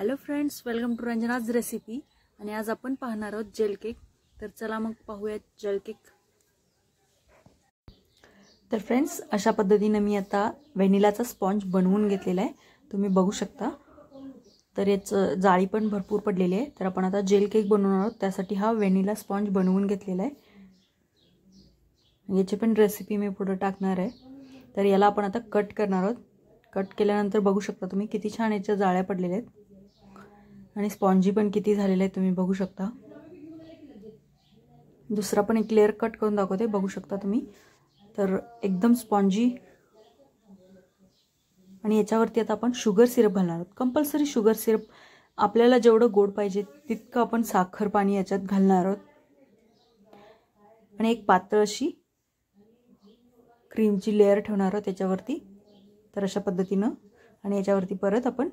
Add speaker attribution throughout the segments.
Speaker 1: hello friends welcome to Ranjana's recipe आणि आज आपण पाहणार आहोत जेल केक तर चला मग पाहूयात जेल केक तर फ्रेंड्स अशा पद्धतीनं मी आता व्हॅनिलाचा स्पॉन्ज बनवून घेतलेला आहे तुम्ही बघू शकता तर याचं जाळी पण भरपूर पडलेली आहे तर आपण आता जेल केक बनवणार आहोत त्यासाठी हा व्हॅनिला स्पॉन्ज बनवून घेतलेला आहे याची पण रेसिपी मी पुढं टाकणार आहे तर याला आपण आता कट करणार आहोत कट केल्यानंतर बघू शकता तुम्ही किती छान याच्या जाळ्या पडलेल्या आहेत आणि स्पॉन्जी पण किती झालेलं आहे तुम्ही बघू शकता दुसरा पण एक लेअर कट करून दाखवते बघू शकता तुम्ही तर एकदम स्पॉन्जी आणि याच्यावरती आता आपण शुगर सिरप घालणार आहोत कंपल्सरी शुगर सिरप आपल्याला जेवढं गोड पाहिजे तितकं आपण साखर पाणी याच्यात घालणार आहोत आणि एक पातळ अशी क्रीमची लेअर ठेवणार आहोत त्याच्यावरती तर अशा पद्धतीनं आणि याच्यावरती परत आपण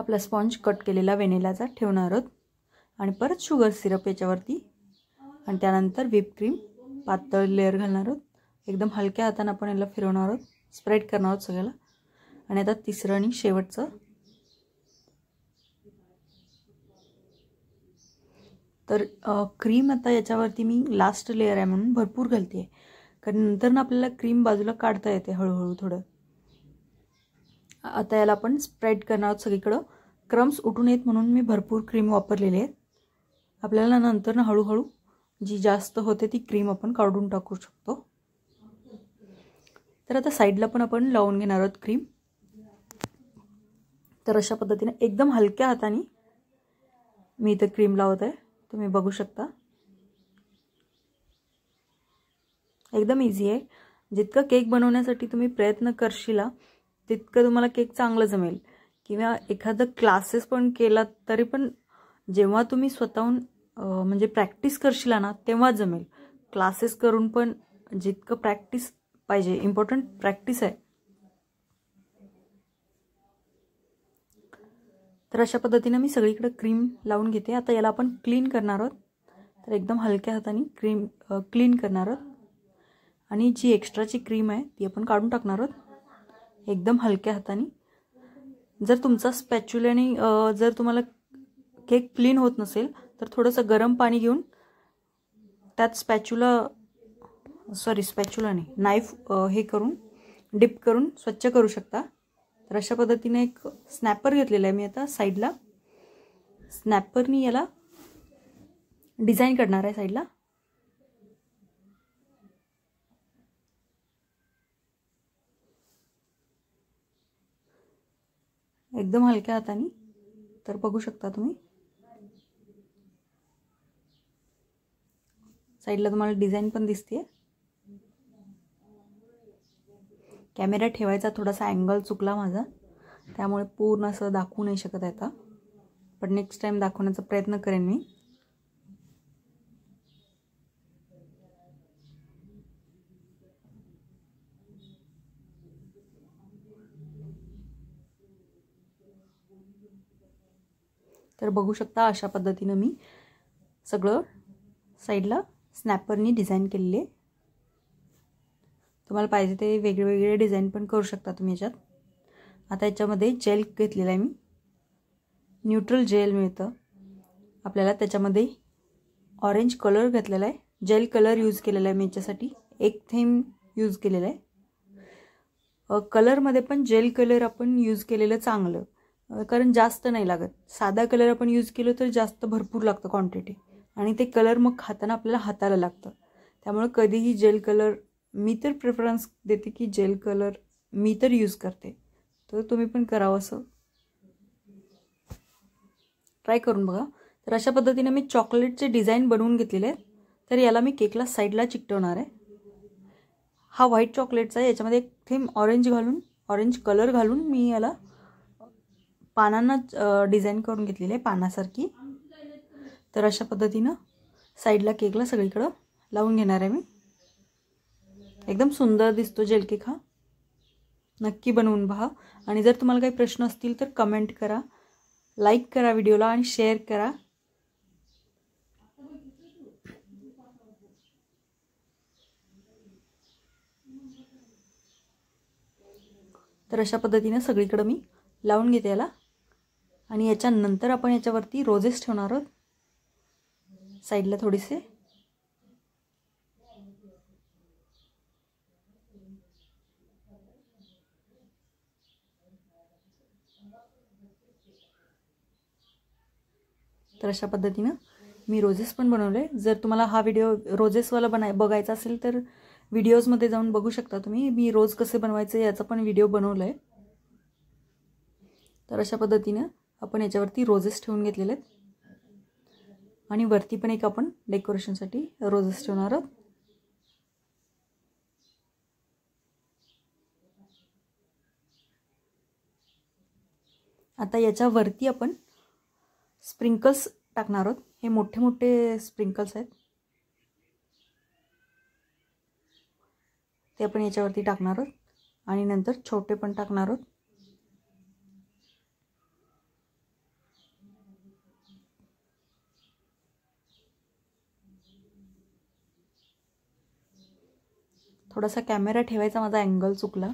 Speaker 1: आपला स्पॉन्ज कट केलेला वेनेलाचा ठेवणार आहोत आणि परत शुगर सिरप याच्यावरती आणि त्यानंतर क्रीम पातळ लेअर घालणार आहोत एकदम हलक्या हातानं आपण याला फिरवणार आहोत स्प्रेड करणार आहोत सगळ्याला आणि आता तिसरं आणि शेवटचं तर क्रीम आता याच्यावरती मी लास्ट लेअर आहे म्हणून भरपूर घालते आहे कारण नंतर ना आपल्याला क्रीम बाजूला काढता येते हळूहळू थोडं आता याला आपण स्प्रेड करणार आहोत सगळीकडं क्रम्स उठून येत म्हणून मी भरपूर क्रीम वापरलेली आहेत आपल्याला नंतर ना हळूहळू जी जास्त होते ती क्रीम आपण काढून टाकू शकतो तर आता साईडला पण आपण लावून घेणार आहोत क्रीम तर अशा पद्धतीने एकदम हलक्या हाताने मी इथं क्रीम लावत आहे तुम्ही बघू शकता एकदम इझी आहे जितका केक बनवण्यासाठी तुम्ही प्रयत्न करशिला तितकं तुम्हाला केक चांगलं जमेल किंवा एखादं क्लासेस पण केला तरी पण जेव्हा तुम्ही स्वतःहून म्हणजे प्रॅक्टिस करशील ना तेव्हा जमेल क्लासेस करून पण जितकं प्रॅक्टिस पाहिजे इम्पॉर्टंट प्रॅक्टिस आहे तर अशा पद्धतीनं मी सगळीकडे क्रीम लावून घेते आता याला आपण क्लीन करणार आहोत तर एकदम हलक्या हाताने क्रीम क्लीन करणार आहोत आणि जी एक्स्ट्राची क्रीम आहे ती आपण काढून टाकणार आहोत एकदम हलक्या हाताने जर तुमचा स्पॅच्युल्याने जर तुम्हाला केक क्लीन होत नसेल तर थोडंसं गरम पाणी घेऊन त्यात स्पॅच्युला सॉरी स्पॅच्युलाने नाईफ हे करून डिप करून स्वच्छ करू शकता तर अशा पद्धतीने एक स्नॅपर घेतलेला आहे मी आता साईडला स्नॅपरनी याला डिझाईन करणार आहे साईडला एकदम हलक्या हाताने तर बघू शकता तुम्ही साईडला तुम्हाला डिझाईन पण दिसते कॅमेरा ठेवायचा थोडासा अँगल चुकला माझा त्यामुळे पूर्ण असं दाखवू नाही शकत आता पण नेक्स्ट टाईम दाखवण्याचा प्रयत्न करेन मी तर बघू शकता अशा पद्धतीनं मी सगळं साईडला स्नॅपरनी डिझाईन केलेले तुम्हाला पाहिजे ते वेगळेवेगळे डिझाईन पण करू शकता तुम्ही याच्यात आता याच्यामध्ये जेल घेतलेला आहे मी न्यूट्रल जेल मिळतं आपल्याला त्याच्यामध्ये ऑरेंज कलर घेतलेला आहे जेल कलर यूज केलेला आहे मी याच्यासाठी एक थेंब यूज केलेला आहे कलरमध्ये पण जेल कलर आपण यूज केलेलं चांगलं कारण जास्त नाही लागत साधा कलर आपण यूज केलं तर जास्त भरपूर लागतं क्वांटिटी आणि ते कलर मग खाताना आपल्याला हाताला लागतं त्यामुळं कधीही जेल कलर मी तर प्रेफरन्स देते की जेल कलर मी तर यूज करते तर तुम्ही पण करावं असं ट्राय करून बघा तर अशा पद्धतीने मी चॉकलेटचे डिझाईन बनवून घेतलेले आहेत तर याला मी केकला साईडला चिकटवणार आहे हा व्हाईट चॉकलेटचा आहे याच्यामध्ये एक थेंब ऑरेंज घालून ऑरेंज कलर घालून मी याला पानानंच डिझाईन करून घेतलेली आहे पानासारखी तर अशा पद्धतीनं साईडला केकला सगळीकडं लावून घेणार आहे मी एकदम सुंदर दिसतो जेल केक हा नक्की बनवून पहा आणि जर तुम्हाला काही प्रश्न असतील तर कमेंट करा लाईक करा व्हिडिओला आणि शेअर करा तर अशा पद्धतीनं सगळीकडं मी लावून घेते याला आणि याच्यानंतर आपण याच्यावरती रोजेस ठेवणार आहोत साईडला थोडेसे तर अशा पद्धतीनं मी रोजेस पण बनवले जर तुम्हाला हा व्हिडिओ रोजेसवाला बनाय बघायचा असेल तर व्हिडिओजमध्ये जाऊन बघू शकता तुम्ही मी रोज कसे बनवायचे याचा पण व्हिडिओ बनवला आहे तर अशा पद्धतीनं आपण याच्यावरती रोजेस ठेवून घेतलेले आहेत आणि वरती पण एक आपण डेकोरेशनसाठी रोजेस ठेवणार आहोत आता याच्यावरती आपण स्प्रिंकल्स टाकणार आहोत हे मोठे मोठे स्प्रिंकल्स आहेत ते आपण याच्यावरती टाकणार आहोत आणि नंतर छोटे पण टाकणार आहोत थोडासा कॅमेरा ठेवायचा माझा अँगल चुकला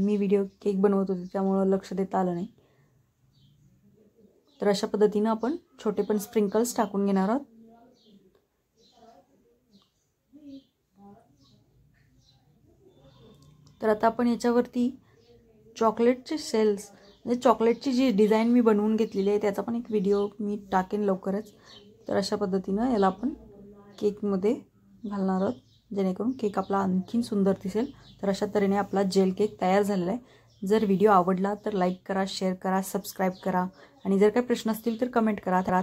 Speaker 1: मी व्हिडिओ केक बनवत होते त्यामुळं लक्ष देता आलं नाही तर अशा पद्धतीनं आपण छोटे पण स्प्रिंकल्स टाकून घेणार आहोत तर आता आपण याच्यावरती चॉकलेटचे सेल्स म्हणजे चॉकलेटची जी डिझाईन मी बनवून घेतलेली आहे त्याचा पण एक व्हिडिओ मी टाकेन लवकरच तर अशा पद्धतीनं याला आपण केकमध्ये घालणार आहोत जेणेकरून केक आपला आणखीन सुंदर दिसेल तर अशा तऱ्हेने आपला जेल केक तयार झालेला आहे जर व्हिडिओ आवडला तर लाईक करा शेअर करा सबस्क्राईब करा आणि जर काही प्रश्न असतील तर कमेंट करा